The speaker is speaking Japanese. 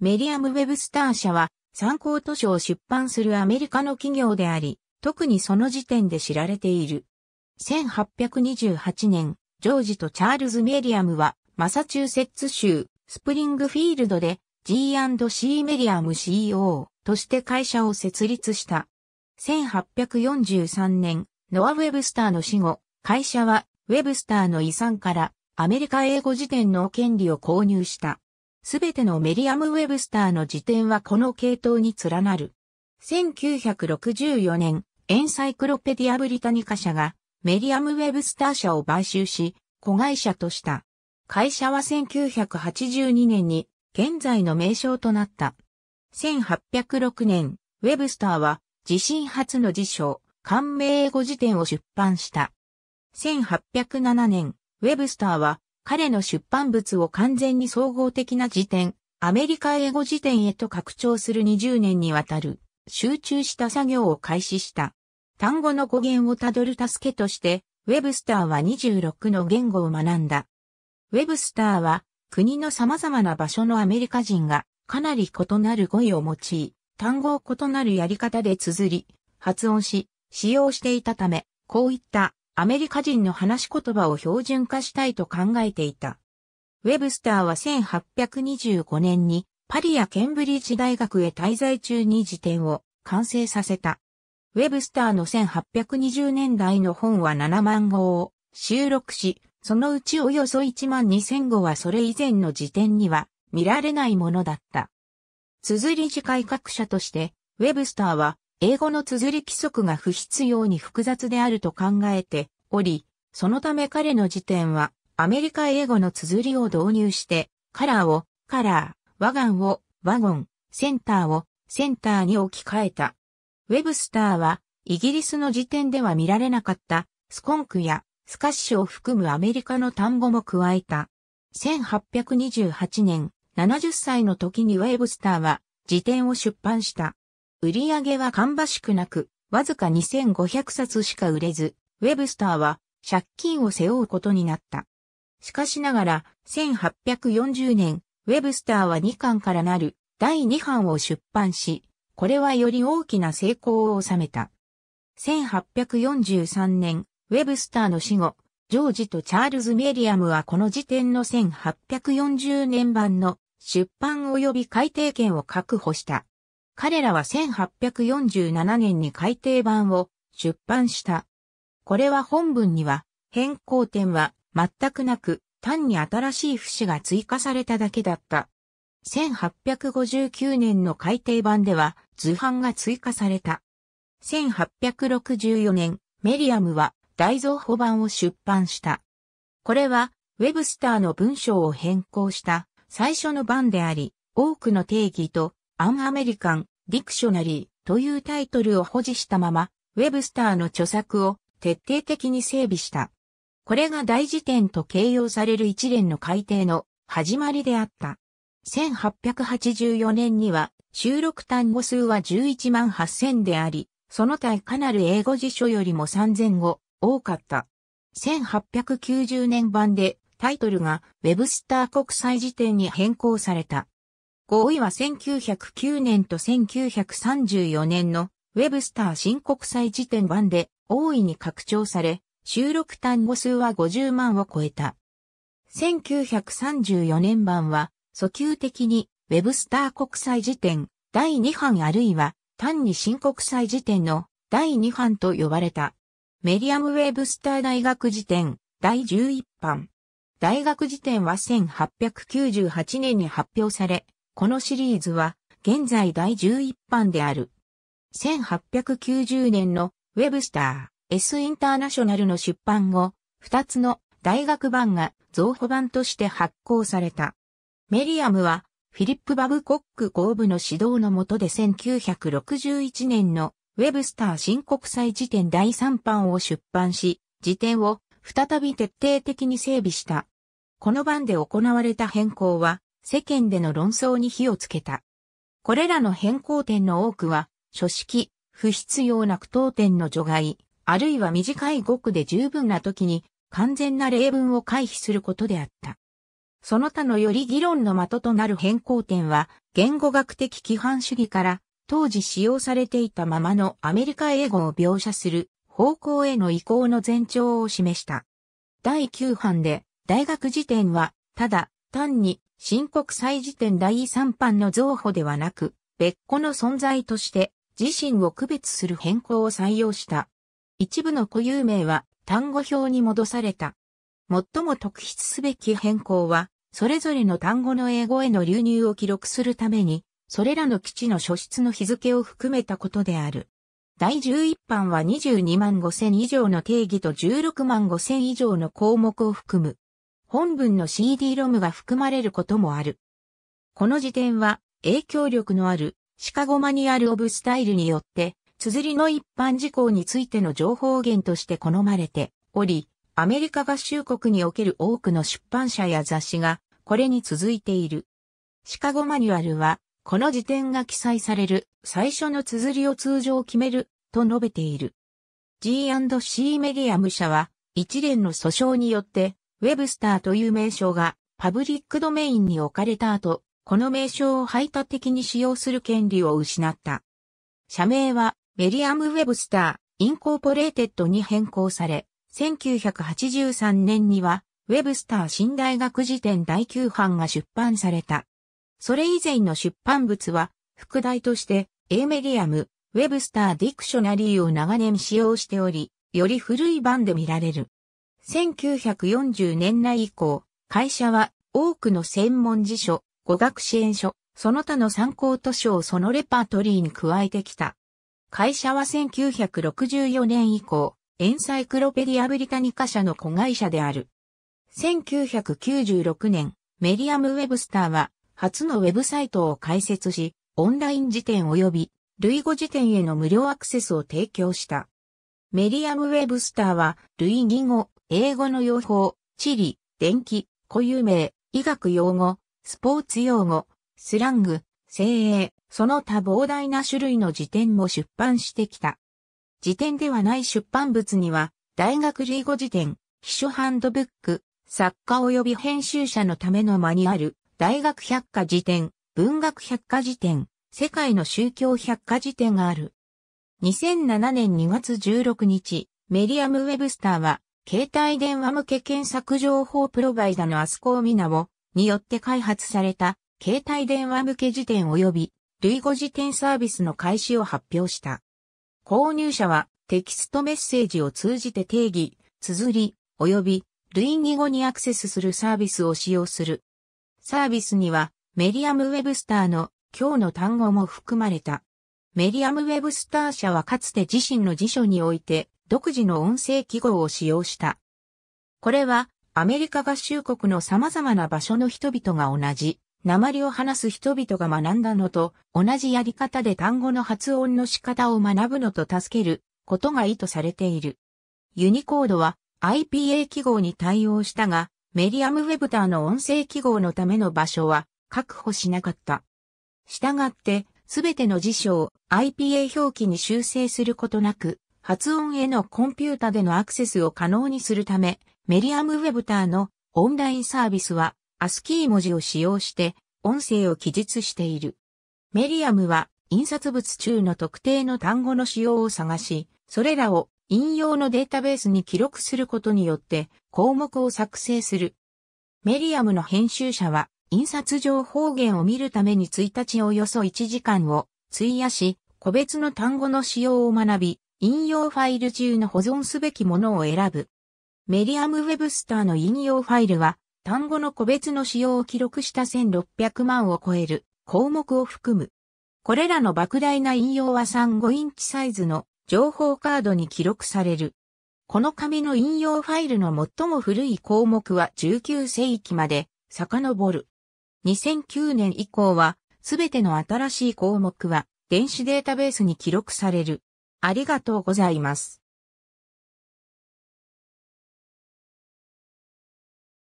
メディアム・ウェブスター社は参考図書を出版するアメリカの企業であり、特にその時点で知られている。1828年、ジョージとチャールズ・メディアムは、マサチューセッツ州、スプリングフィールドで G&C メディアム CEO として会社を設立した。1843年、ノア・ウェブスターの死後、会社はウェブスターの遺産からアメリカ英語辞典の権利を購入した。すべてのメリアム・ウェブスターの辞典はこの系統に連なる。1964年、エンサイクロペディア・ブリタニカ社がメリアム・ウェブスター社を買収し、子会社とした。会社は1982年に現在の名称となった。1806年、ウェブスターは自身初の辞書、官名英語辞典を出版した。1807年、ウェブスターは彼の出版物を完全に総合的な辞典、アメリカ英語辞典へと拡張する20年にわたる集中した作業を開始した。単語の語源をたどる助けとして、ウェブスターは26の言語を学んだ。ウェブスターは国の様々な場所のアメリカ人がかなり異なる語彙を用い、単語を異なるやり方で綴り、発音し、使用していたため、こういったアメリカ人の話し言葉を標準化したいと考えていた。ウェブスターは1825年にパリやケンブリッジ大学へ滞在中に辞典を完成させた。ウェブスターの1820年代の本は7万号を収録し、そのうちおよそ1万2000語はそれ以前の辞典には見られないものだった。綴り次回各社として、ウェブスターは英語の綴り規則が不必要に複雑であると考えており、そのため彼の辞典はアメリカ英語の綴りを導入して、カラーをカラー、ワガンをワゴン、センターをセンターに置き換えた。ウェブスターはイギリスの時点では見られなかったスコンクやスカッシュを含むアメリカの単語も加えた。1828年70歳の時にウェブスターは辞典を出版した。売り上げは芳しくなく、わずか2500冊しか売れず、ウェブスターは借金を背負うことになった。しかしながら、1840年、ウェブスターは2巻からなる第2版を出版し、これはより大きな成功を収めた。1843年、ウェブスターの死後、ジョージとチャールズ・メリアムはこの時点の1840年版の出版及び改定権を確保した。彼らは1847年に改訂版を出版した。これは本文には変更点は全くなく単に新しい節が追加されただけだった。1859年の改訂版では図版が追加された。1864年、メリアムは大蔵保版を出版した。これは、ウェブスターの文章を変更した最初の版であり、多くの定義とアンアメリカン・ディクショナリーというタイトルを保持したまま、ウェブスターの著作を徹底的に整備した。これが大辞典と形容される一連の改定の始まりであった。1884年には収録単語数は11万8000であり、その他、かなる英語辞書よりも3000語多かった。1890年版でタイトルがウェブスター国際辞典に変更された。合意は1909年と1934年のウェブスター新国際辞典版で大いに拡張され、収録単語数は50万を超えた。1934年版は、訴求的にウェブスター国際辞典第2版あるいは単に新国際辞典の第2版と呼ばれた。メディアムウェブスター大学辞典第11版。大学辞典は1898年に発表され、このシリーズは現在第11版である。1890年のウェブスター S インターナショナルの出版後、2つの大学版が増補版として発行された。メリアムはフィリップ・バブコック合部の指導のもとで1961年のウェブスター新国際辞典第3版を出版し、辞典を再び徹底的に整備した。この版で行われた変更は、世間での論争に火をつけた。これらの変更点の多くは、書式、不必要な句読点の除外、あるいは短い語句で十分な時に完全な例文を回避することであった。その他のより議論の的となる変更点は、言語学的規範主義から当時使用されていたままのアメリカ英語を描写する方向への移行の前兆を示した。第9版で大学辞典は、ただ単に新国際辞典第3版の造補ではなく、別個の存在として自身を区別する変更を採用した。一部の固有名は単語表に戻された。最も特筆すべき変更は、それぞれの単語の英語への流入を記録するために、それらの基地の書出の日付を含めたことである。第11版は22万5千以上の定義と16万5千以上の項目を含む。本文の CD-ROM が含まれることもある。この時点は影響力のあるシカゴマニュアル・オブ・スタイルによって、綴りの一般事項についての情報源として好まれており、アメリカ合衆国における多くの出版社や雑誌がこれに続いている。シカゴマニュアルは、この時点が記載される最初の綴りを通常決めると述べている。G&C メディアム社は一連の訴訟によってウェブスターという名称がパブリックドメインに置かれた後、この名称を排他的に使用する権利を失った。社名はメリアム・ウェブスター・インコーポレーテッドに変更され、1983年にはウェブスター新大学辞典第9版が出版された。それ以前の出版物は、副題として、A メディアム、ウェブスターディクショナリーを長年使用しており、より古い版で見られる。1940年代以降、会社は多くの専門辞書、語学支援書、その他の参考図書をそのレパートリーに加えてきた。会社は1964年以降、エンサイクロペディアブリタニカ社の子会社である。1996年、メリアム・ウェブスターは初のウェブサイトを開設し、オンライン辞典及び類語辞典への無料アクセスを提供した。メリアム・ウェブスターは類義語、英語の用法、地理、電気、固有名、医学用語、スポーツ用語、スラング、精鋭、その他膨大な種類の辞典も出版してきた。辞典ではない出版物には、大学類語辞典、秘書ハンドブック、作家及び編集者のためのマニュアル、大学百科辞典、文学百科辞典、世界の宗教百科辞典がある。2007年2月16日、メリアム・ウェブスターは、携帯電話向け検索情報プロバイダのアスコーミナオによって開発された携帯電話向け辞典及び類語辞典サービスの開始を発表した。購入者はテキストメッセージを通じて定義、綴り、及び類義語にアクセスするサービスを使用する。サービスにはメディアム・ウェブスターの今日の単語も含まれた。メディアム・ウェブスター社はかつて自身の辞書において独自の音声記号を使用した。これは、アメリカ合衆国の様々な場所の人々が同じ、鉛を話す人々が学んだのと、同じやり方で単語の発音の仕方を学ぶのと助けることが意図されている。ユニコードは IPA 記号に対応したが、メディアムウェブターの音声記号のための場所は確保しなかった。したがって、すべての辞書を IPA 表記に修正することなく、発音へのコンピュータでのアクセスを可能にするため、メディアムウェブターのオンラインサービスは、アスキー文字を使用して、音声を記述している。メディアムは、印刷物中の特定の単語の使用を探し、それらを引用のデータベースに記録することによって項目を作成する。メディアムの編集者は印刷上方言を見るために1日およそ1時間を費やし、個別の単語の使用を学び、引用ファイル中の保存すべきものを選ぶ。メディアム・ウェブスターの引用ファイルは、単語の個別の使用を記録した1600万を超える項目を含む。これらの莫大な引用は3、5インチサイズの情報カードに記録される。この紙の引用ファイルの最も古い項目は19世紀まで遡る。2009年以降は、すべての新しい項目は電子データベースに記録される。ありがとうございます。